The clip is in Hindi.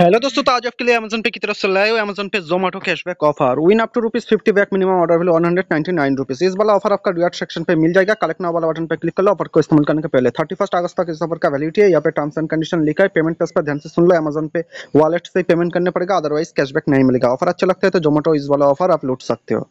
हेलो दोस्तों तो आज आपके लिए अमेजन पे की तरफ से लाए हुए Amazon pay Zomato cashback offer win up to rupees fifty back minimum order value one hundred ninety nine rupees इस वाला ऑफर आपका रियाट सेक्शन पे मिल जाएगा कलेक्ट वाला बटन पे क्लिक कर लो ऑफर को इस्तेमाल करने के पहले थर्टी फर्स्ट अगस्त तक इस ऑफर का वैलिडिटी है यहाँ पे टर्म्स एंड कंडीशन लिखा है पेमेंट पे पर ध्यान से सुन लो अमेजन पे वालेट से पेमेंट करने पड़ेगा अदरवाइज कैशबैक नहीं मिलेगा ऑफर अच्छा लगता है तो जोमेटो इस वाला ऑफर आप लूट सकते हो